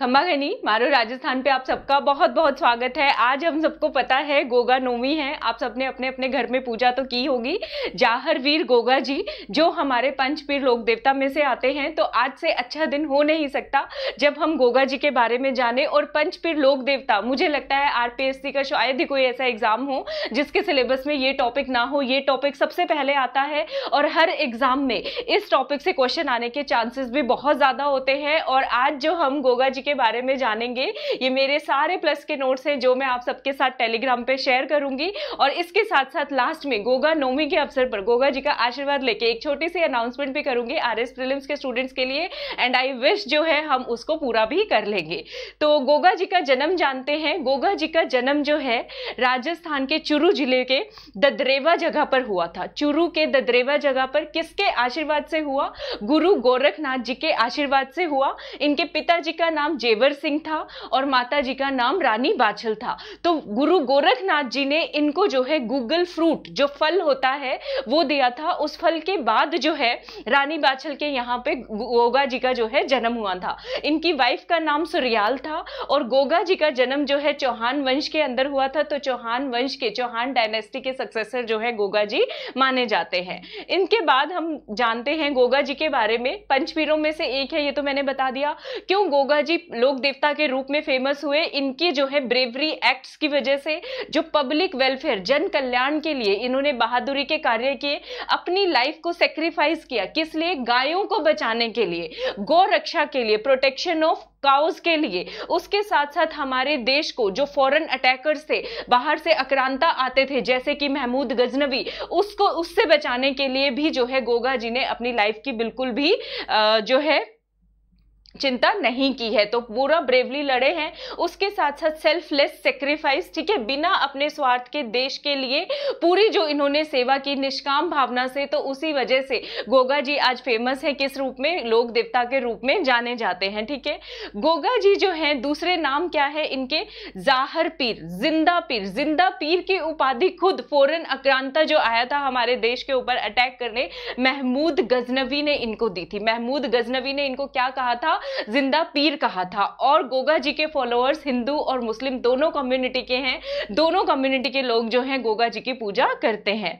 खम्बाघनी मारो राजस्थान पे आप सबका बहुत बहुत स्वागत है आज हम सबको पता है गोगा नोमी है आप सबने अपने अपने घर में पूजा तो की होगी जाहरवीर गोगा जी जो हमारे पंचपीर लोक देवता में से आते हैं तो आज से अच्छा दिन हो नहीं सकता जब हम गोगा जी के बारे में जाने और पंचपीर लोक देवता मुझे लगता है आर का शायद ही कोई ऐसा एग्ज़ाम हो जिसके सिलेबस में ये टॉपिक ना हो ये टॉपिक सबसे पहले आता है और हर एग्ज़ाम में इस टॉपिक से क्वेश्चन आने के चांसेस भी बहुत ज़्यादा होते हैं और आज जो हम गोगा जी के बारे में जानेंगे ये मेरे सारे प्लस के नोट्स हैं जो मैं आप सबके साथ टेलीग्राम पे शेयर करूंगी और इसके साथ साथ लास्ट में गोगा नवमी के अवसर पर गोगा जी का आशीर्वाद लेके एक छोटी सी अनाउंसमेंट भी करूंगी आर एस प्रिलिम्स के स्टूडेंट्स के लिए एंड आई विश जो है हम उसको पूरा भी कर लेंगे तो गोगा जी का जन्म जानते हैं गोगा जी का जन्म जो है राजस्थान के चुरू जिले के ददरेवा जगह पर हुआ था चुरू के ददरेवा जगह पर किसके आशीर्वाद से हुआ गुरु गोरखनाथ जी के आशीर्वाद से हुआ इनके पिताजी का नाम जेवर सिंह था और माता जी का नाम रानी बाछल था तो गुरु गोरखनाथ जी ने इनको जो है गूगल फ्रूट जो फल होता है वो दिया था उस फल के बाद जो है रानी बाछल के यहाँ पे गोगा जी का जो है जन्म हुआ था इनकी वाइफ का नाम सुरियाल था और गोगा जी का जन्म जो है चौहान वंश के अंदर हुआ था तो चौहान वंश के चौहान डायनेस्टी के सक्सेसर जो है गोगा जी माने जाते हैं इनके बाद हम जानते हैं गोगा जी के बारे में पंचवीरों में से एक है ये तो मैंने बता दिया क्यों गोगा जी लोक देवता के रूप में फेमस हुए इनकी जो है ब्रेवरी एक्ट्स की वजह से जो पब्लिक वेलफेयर जन कल्याण के लिए इन्होंने बहादुरी के कार्य किए अपनी लाइफ को सेक्रीफाइस किया किस लिए गायों को बचाने के लिए गौ रक्षा के लिए प्रोटेक्शन ऑफ काउज के लिए उसके साथ साथ हमारे देश को जो फॉरेन अटैकर्स थे बाहर से अक्रांता आते थे जैसे कि महमूद गजनवी उसको उससे बचाने के लिए भी जो है गोगा जी ने अपनी लाइफ की बिल्कुल भी जो है चिंता नहीं की है तो पूरा ब्रेवली लड़े हैं उसके साथ साथ सेल्फलेस सेक्रीफाइस ठीक है बिना अपने स्वार्थ के देश के लिए पूरी जो इन्होंने सेवा की निष्काम भावना से तो उसी वजह से गोगा जी आज फेमस है किस रूप में लोक देवता के रूप में जाने जाते हैं ठीक है गोगा जी जो हैं दूसरे नाम क्या है इनके जाहर पीर जिंदा पीर जिंदा पीर की उपाधि खुद फौरन अक्रांता जो आया था हमारे देश के ऊपर अटैक करने महमूद गजनवी ने इनको दी थी महमूद गजनवी ने इनको क्या कहा था जिंदा पीर कहा था और गोगा जी के फॉलोअर्स हिंदू और मुस्लिम दोनों कम्युनिटी के हैं दोनों कम्युनिटी के लोग जो हैं गोगा जी की पूजा करते हैं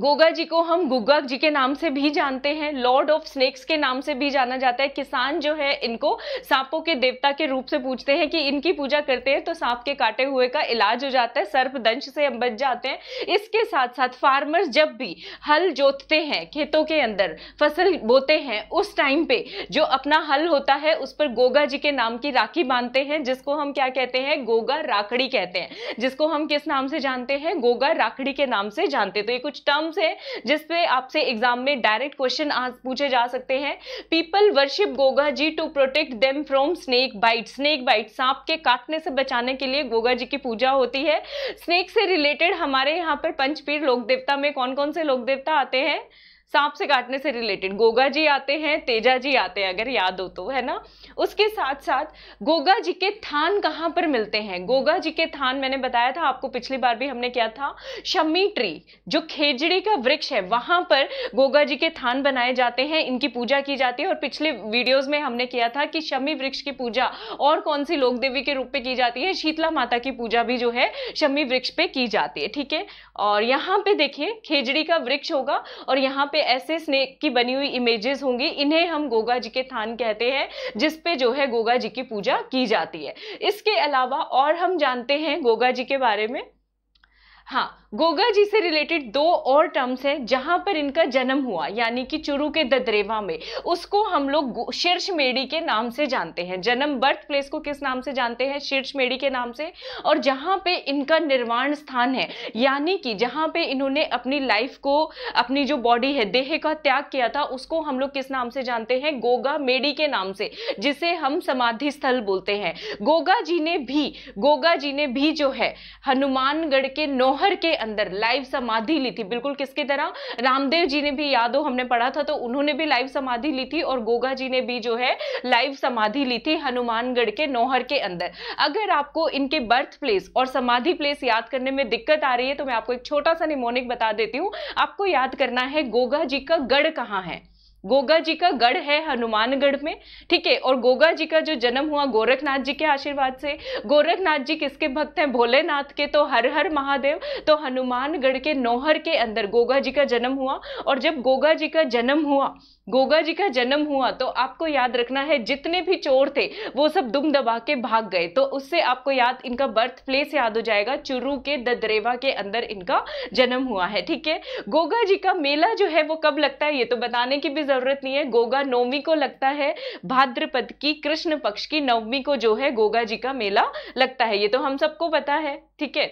गोगा जी को हम गुग्गा जी के नाम से भी जानते हैं लॉर्ड ऑफ स्नेक्स के नाम से भी जाना जाता है किसान जो है इनको सांपों के देवता के रूप से पूछते हैं कि इनकी पूजा करते हैं तो सांप के काटे हुए का इलाज हो जाता है दंश से हम बच जाते हैं इसके साथ साथ फार्मर्स जब भी हल जोतते हैं खेतों के अंदर फसल बोते हैं उस टाइम पे जो अपना हल होता है उस पर गोगा जी के नाम की राखी बांधते हैं जिसको हम क्या कहते हैं गोगा राखड़ी कहते हैं जिसको हम किस नाम से जानते हैं गोगा राखड़ी के नाम से जानते तो ये कुछ टर्म टर्म्स हैं जिसपे आपसे एग्जाम में डायरेक्ट क्वेश्चन पूछे जा सकते हैं people worship Goga ji to protect them from snake bite snake bite सांप के काटने से बचाने के लिए गोगा जी की पूजा होती है स्नेक से रिलेटेड हमारे यहाँ पर पंचपीर लोक देवता में कौन कौन से लोक देवता आते हैं सांप से काटने से रिलेटेड गोगा जी आते हैं तेजा जी आते हैं अगर याद हो तो है ना उसके साथ साथ गोगा जी के थान कहाँ पर मिलते हैं गोगा जी के थान मैंने बताया था आपको पिछली बार भी हमने क्या था शमी ट्री जो खेजड़ी का वृक्ष है वहाँ पर गोगा जी के थान बनाए जाते हैं इनकी पूजा की जाती है और पिछले वीडियोज़ में हमने किया था कि शमी वृक्ष की पूजा और कौन सी लोक देवी के रूप में की जाती है शीतला माता की पूजा भी जो है शमी वृक्ष पर की जाती है ठीक है और यहाँ पर देखिए खेजड़ी का वृक्ष होगा और यहाँ पे ऐसे स्नेक की बनी हुई इमेजेस होंगी इन्हें हम गोगा जी के थान कहते हैं जिसपे जो है गोगा जी की पूजा की जाती है इसके अलावा और हम जानते हैं गोगा जी के बारे में हाँ गोगा जी से रिलेटेड दो और टर्म्स हैं जहां पर इनका जन्म हुआ यानी कि चुरू के ददरेवा में उसको हम लोग शीर्ष मेड़ी के नाम से जानते हैं जन्म बर्थ प्लेस को किस नाम से जानते हैं शीर्ष मेड़ी के नाम से और जहां पे इनका निर्वाण स्थान है यानी कि जहां पे इन्होंने अपनी लाइफ को अपनी जो बॉडी है देह का त्याग किया था उसको हम लोग किस नाम से जानते हैं गोगा मेड़ी के नाम से जिसे हम समाधि स्थल बोलते हैं गोगा जी ने भी गोगा जी ने भी जो है हनुमानगढ़ के नौ जौहर के अंदर लाइव समाधि ली थी बिल्कुल किसकी तरह रामदेव जी ने भी याद हो हमने पढ़ा था तो उन्होंने भी लाइव समाधि ली थी और गोगा जी ने भी जो है लाइव समाधि ली थी हनुमानगढ़ के नौहर के अंदर अगर आपको इनके बर्थ प्लेस और समाधि प्लेस याद करने में दिक्कत आ रही है तो मैं आपको एक छोटा सा निमोनिक बता देती हूँ आपको याद करना है गोगा जी का गढ़ कहाँ है गोगा जी का गढ़ है हनुमानगढ़ में ठीक है और गोगा जी का जो जन्म हुआ गोरखनाथ जी के आशीर्वाद से गोरखनाथ जी किसके भक्त हैं भोलेनाथ के तो हर हर महादेव तो हनुमानगढ़ के नौहर के अंदर गोगा जी का जन्म हुआ और जब गोगा जी का जन्म हुआ गोगा जी का जन्म हुआ तो आपको याद रखना है जितने भी चोर थे वो सब दुम दबा के भाग गए तो उससे आपको याद इनका बर्थ प्लेस याद हो जाएगा चुरू के ददरेवा के अंदर इनका जन्म हुआ है ठीक है गोगा जी का मेला जो है वो कब लगता है ये तो बताने की भी जरूरत नहीं है गोगा नवमी को लगता है भाद्रपद की कृष्ण पक्ष की नवमी को जो है गोगा जी का मेला लगता है ये तो हम सबको पता है ठीक है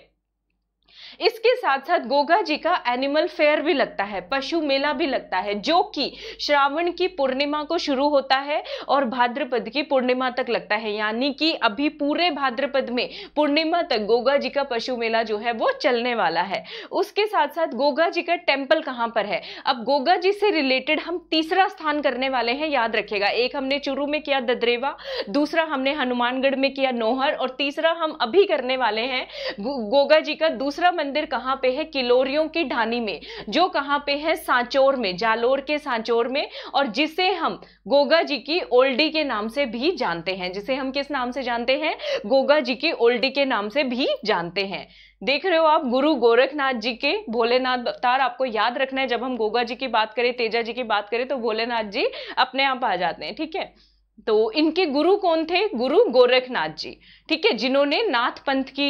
इसके साथ साथ गोगा जी का एनिमल फेयर भी लगता है पशु मेला भी लगता है जो कि श्रावण की पूर्णिमा को शुरू होता है और भाद्रपद की पूर्णिमा तक लगता है यानी कि अभी पूरे भाद्रपद में पूर्णिमा तक गोगा जी का पशु मेला जो है वो चलने वाला है उसके साथ साथ गोगा जी का टेम्पल कहाँ पर है अब गोगा जी से रिलेटेड हम तीसरा स्थान करने वाले हैं याद रखेगा एक हमने चुरू में किया ददरेवा दूसरा हमने हनुमानगढ़ में किया नोहर और तीसरा हम अभी करने वाले हैं गोगा जी का दूसरा मंदिर कहाँ पे है किलोरियों की ढानी में जो कहाँ पे है सांचोर में जालोर के सांचोर में और जिसे हम गोगा जी की ओल्डी के नाम से भी जानते हैं जिसे हम किस नाम से जानते हैं गोगा जी की ओल्डी के नाम से भी जानते हैं देख रहे हो आप गुरु गोरखनाथ जी के भोलेनाथ अवतार आपको याद रखना है जब हम गोगा जी की बात करें तेजा जी की बात करें तो भोलेनाथ जी अपने आप आ जाते हैं ठीक है थीके? तो इनके गुरु कौन थे गुरु गोरखनाथ जी ठीक है जिन्होंने नाथ पंथ की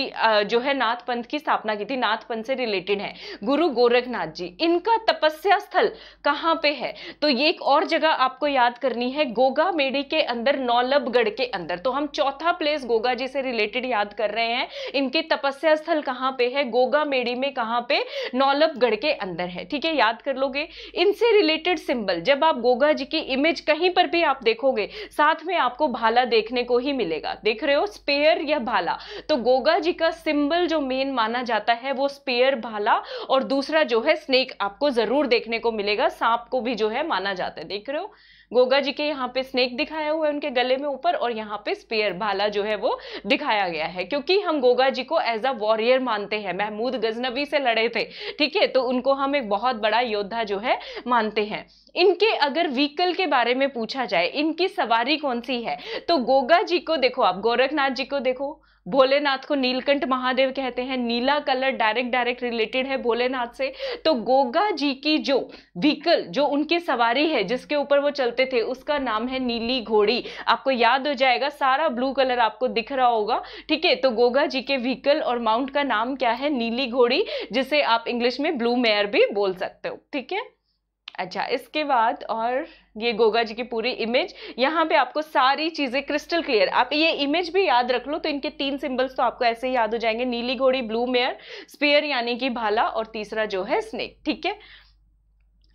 जो है नाथ पंथ की स्थापना की थी नाथ पंथ से रिलेटेड है गुरु गोरखनाथ जी इनका तपस्या स्थल कहाँ पे है तो ये एक और जगह आपको याद करनी है गोगा मेड़ी के अंदर नौलभगढ़ के अंदर तो हम चौथा प्लेस गोगा जी से रिलेटेड याद कर रहे हैं इनके तपस्या स्थल कहाँ पे है गोगा मेड़ी में कहाँ पे नौलभगढ़ के अंदर है ठीक है याद कर लोगे इनसे रिलेटेड सिंबल जब आप गोगा जी की इमेज कहीं पर भी आप देखोगे साथ में आपको भाला देखने को ही मिलेगा देख रहे हो स्पेयर या भाला तो गोगा जी का सिंबल जो मेन माना जाता है वो स्पेयर भाला और दूसरा जो है स्नेक आपको जरूर देखने को मिलेगा सांप को भी जो है माना जाता है देख रहे हो गोगा जी के यहाँ पे स्नेक दिखाया हुआ है उनके गले में ऊपर और यहाँ पे स्पेयर भाला जो है वो दिखाया गया है क्योंकि हम गोगा जी को एज अ वॉरियर मानते हैं महमूद गजनबी से लड़े थे ठीक है तो उनको हम एक बहुत बड़ा योद्धा जो है मानते हैं इनके अगर व्हीकल के बारे में पूछा जाए इनकी सवारी कौन सी है तो गोगा जी को देखो आप गोरखनाथ जी को देखो भोलेनाथ को नीलकंठ महादेव कहते हैं नीला कलर डायरेक्ट डायरेक्ट रिलेटेड है भोलेनाथ से तो गोगा जी की जो व्हीकल जो उनकी सवारी है जिसके ऊपर वो चलते थे उसका नाम है नीली घोड़ी आपको याद हो जाएगा सारा ब्लू कलर आपको दिख रहा होगा ठीक है तो गोगा जी के व्हीकल और माउंट का नाम क्या है नीली घोड़ी जिसे आप इंग्लिश में ब्लू मेयर भी बोल सकते हो ठीक है अच्छा इसके बाद और ये गोगा जी की पूरी इमेज यहाँ पे आपको सारी चीज़ें क्रिस्टल क्लियर आप ये इमेज भी याद रख लो तो इनके तीन सिंबल्स तो आपको ऐसे ही याद हो जाएंगे नीली घोड़ी ब्लू मेयर स्पेयर यानी कि भाला और तीसरा जो है स्नेक ठीक है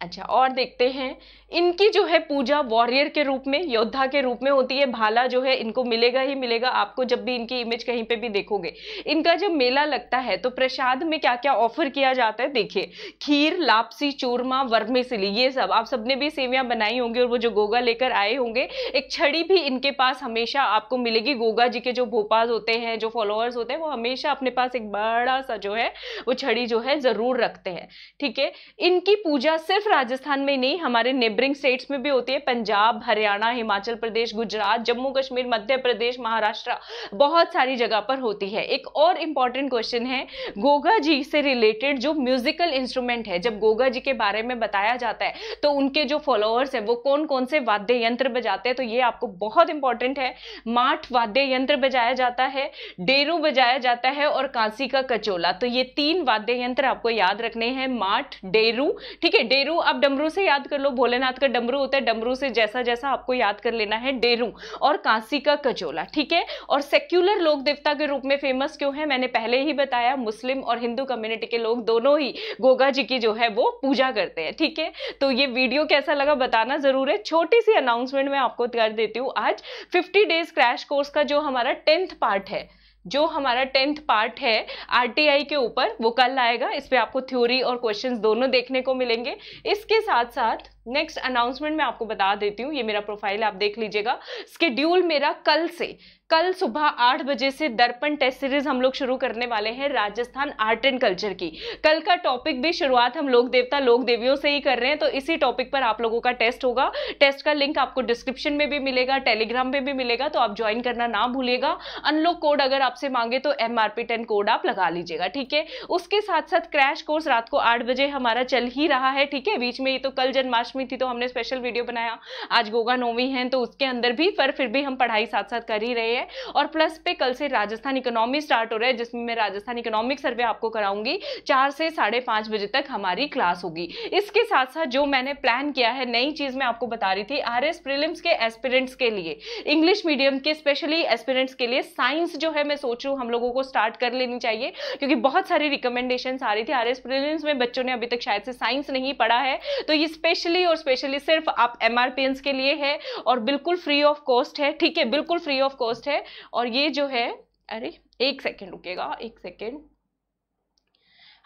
अच्छा और देखते हैं इनकी जो है पूजा वॉरियर के रूप में योद्धा के रूप में होती है भाला जो है इनको मिलेगा ही मिलेगा आपको जब भी इनकी इमेज कहीं पे भी देखोगे इनका जब मेला लगता है तो प्रसाद में क्या क्या ऑफर किया जाता है देखिए खीर लापसी चूरमा सिली ये सब आप सबने भी सेवियाँ बनाई होंगी और वो जो गोगा लेकर आए होंगे एक छड़ी भी इनके पास हमेशा आपको मिलेगी गोगा जी के जो भोपाल होते हैं जो फॉलोअर्स होते हैं वो हमेशा अपने पास एक बड़ा सा जो है वो छड़ी जो है ज़रूर रखते हैं ठीक है इनकी पूजा सिर्फ राजस्थान में नहीं हमारे नेबरिंग स्टेट्स में भी होती है पंजाब हरियाणा हिमाचल प्रदेश गुजरात जम्मू कश्मीर मध्य प्रदेश महाराष्ट्र बहुत सारी जगह पर होती है एक और इंपॉर्टेंट क्वेश्चन है गोगा जी से रिलेटेड जो म्यूजिकल इंस्ट्रूमेंट है जब गोगा जी के बारे में बताया जाता है तो उनके जो फॉलोअर्स है वो कौन कौन से वाद्य यंत्र बजाते हैं तो ये आपको बहुत इंपॉर्टेंट है माठ वाद्य यंत्र बजाया जाता है डेरू बजाया जाता है और कांसी का कचोला तो ये तीन वाद्य यंत्र आपको याद रखने हैं माठ डेरू ठीक है डेरू आप डमरू से याद कर लो भोलेनाथ का डमरू होता है डमरू से जैसा जैसा आपको याद कर लेना है डेरू और कांसी का कजोला ठीक है और सेक्युलर लोक देवता के रूप में फेमस क्यों है मैंने पहले ही बताया मुस्लिम और हिंदू कम्युनिटी के लोग दोनों ही गोगा जी की जो है वो पूजा करते हैं ठीक है तो ये वीडियो कैसा लगा बताना जरूर है छोटी सी अनाउंसमेंट मैं आपको कर देती हूँ आज फिफ्टी डेज क्रैश कोर्स का जो हमारा टेंथ पार्ट है जो हमारा टेंथ पार्ट है आरटीआई के ऊपर वो कल आएगा इस पर आपको थ्योरी और क्वेश्चंस दोनों देखने को मिलेंगे इसके साथ साथ नेक्स्ट अनाउंसमेंट मैं आपको बता देती हूँ ये मेरा प्रोफाइल आप देख लीजिएगा स्केड्यूल मेरा कल से कल सुबह आठ बजे से दर्पण टेस्ट सीरीज हम लोग शुरू करने वाले हैं राजस्थान आर्ट एंड कल्चर की कल का टॉपिक भी शुरुआत हम लोक देवता लोक देवियों से ही कर रहे हैं तो इसी टॉपिक पर आप लोगों का टेस्ट होगा टेस्ट का लिंक आपको डिस्क्रिप्शन में भी मिलेगा टेलीग्राम में भी मिलेगा तो आप ज्वाइन करना ना भूलिएगा अनलॉक कोड अगर आपसे मांगे तो एम आर कोड आप लगा लीजिएगा ठीक है उसके साथ साथ क्रैश कोर्स रात को आठ बजे हमारा चल ही रहा है ठीक है बीच में ये तो कल जन्माष्टमी जन्माष्टमी थी तो हमने स्पेशल वीडियो बनाया आज गोगा नौवीं है तो उसके अंदर भी पर फिर भी हम पढ़ाई साथ साथ कर ही रहे हैं और प्लस पे कल से राजस्थान इकोनॉमी स्टार्ट हो रहा है जिसमें मैं राजस्थान इकोनॉमिक सर्वे आपको कराऊंगी चार से साढ़े पाँच बजे तक हमारी क्लास होगी इसके साथ साथ जो मैंने प्लान किया है नई चीज़ मैं आपको बता रही थी आर एस के एस्पिरेंट्स के लिए इंग्लिश मीडियम के स्पेशली एस्पिरेंट्स के लिए साइंस जो है मैं सोच रही हम लोगों को स्टार्ट कर लेनी चाहिए क्योंकि बहुत सारी रिकमेंडेशन आ रही थी आर एस में बच्चों ने अभी तक शायद से साइंस नहीं पढ़ा है तो ये स्पेशली स्पेशली और स्पेशली सिर्फ आप एम आर के लिए है और बिल्कुल फ्री ऑफ कॉस्ट है ठीक है बिल्कुल फ्री ऑफ कॉस्ट है और ये जो है अरे एक सेकेंड रुकेगा एक सेकेंड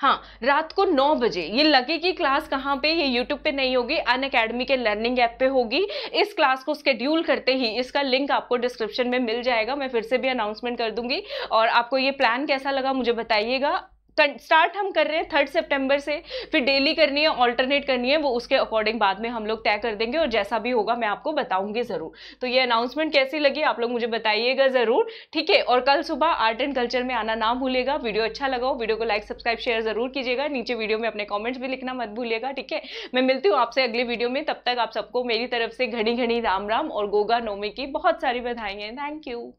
हाँ रात को नौ बजे ये लगे कि क्लास कहाँ पे ये यूट्यूब पे नहीं होगी अन अकेडमी के लर्निंग ऐप पे होगी इस क्लास को स्केड्यूल करते ही इसका लिंक आपको डिस्क्रिप्शन में मिल जाएगा मैं फिर से भी अनाउंसमेंट कर दूंगी और आपको ये प्लान कैसा लगा मुझे बताइएगा स्टार्ट हम कर रहे हैं थर्ड सितंबर से फिर डेली करनी है ऑल्टरनेट करनी है वो उसके अकॉर्डिंग बाद में हम लोग तय कर देंगे और जैसा भी होगा मैं आपको बताऊंगी ज़रूर तो ये अनाउंसमेंट कैसी लगी आप लोग मुझे बताइएगा ज़रूर ठीक है और कल सुबह आर्ट एंड कल्चर में आना ना भूलेगा वीडियो अच्छा लगा हो वीडियो को लाइक सब्सक्राइब शेयर ज़रूर कीजिएगा नीचे वीडियो में अपने कॉमेंट्स भी लिखना मत भूलिएगा ठीक है मैं मिलती हूँ आपसे अगले वीडियो में तब तक आप सबको मेरी तरफ से घड़ी घड़ी राम राम और गोगा नोमी की बहुत सारी बधाई हैं थैंक यू